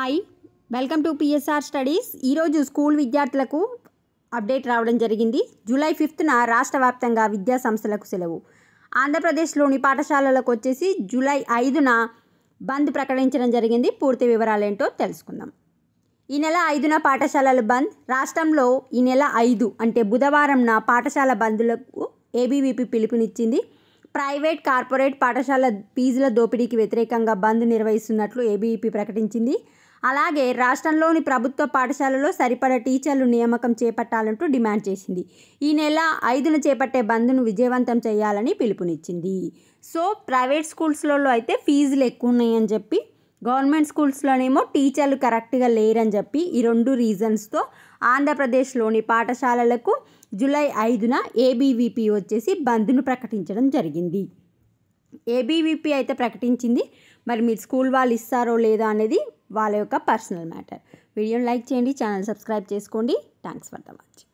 hi welcome to PSR studies ఈరోజు school విద్యార్థులకు update రావడం జరిగింది జూలై ఫిఫ్త్న రాష్ట్ర వ్యాప్తంగా విద్యా సంస్థలకు సెలవు ఆంధ్రప్రదేశ్లోని పాఠశాలలకు వచ్చేసి జూలై ఐదున బంద్ ప్రకటించడం జరిగింది పూర్తి వివరాలేంటో తెలుసుకుందాం ఈ నెల ఐదున పాఠశాలలు బంద్ రాష్ట్రంలో ఈ నెల ఐదు అంటే బుధవారంన పాఠశాల బంద్లకు ఏబీవీపీ పిలుపునిచ్చింది ప్రైవేట్ కార్పొరేట్ పాఠశాల ఫీజుల దోపిడీకి వ్యతిరేకంగా బంద్ నిర్వహిస్తున్నట్లు ఏబీఈపీ ప్రకటించింది అలాగే రాష్ట్రంలోని ప్రభుత్వ పాఠశాలలో సరిపడ టీచర్లు నియామకం చేపట్టాలంటూ డిమాండ్ చేసింది ఈ నెల ఐదున చేపట్టే బంద్ను విజయవంతం చేయాలని పిలుపునిచ్చింది సో ప్రైవేట్ స్కూల్స్లలో అయితే ఫీజులు ఎక్కువ ఉన్నాయని చెప్పి గవర్నమెంట్ స్కూల్స్లోనేమో టీచర్లు కరెక్ట్గా లేరని చెప్పి ఈ రెండు రీజన్స్తో ఆంధ్రప్రదేశ్లోని పాఠశాలలకు జూలై ఐదున ఏబీవీపీ వచ్చేసి బంద్ను ప్రకటించడం జరిగింది ఏబీవీపీ అయితే ప్రకటించింది మరి మీరు స్కూల్ వాళ్ళు ఇస్తారో లేదో అనేది వాళ్ళ యొక్క పర్సనల్ మ్యాటర్ వీడియోని లైక్ చేయండి ఛానల్ సబ్స్క్రైబ్ చేసుకోండి థ్యాంక్స్ ఫర్ ద వాచింగ్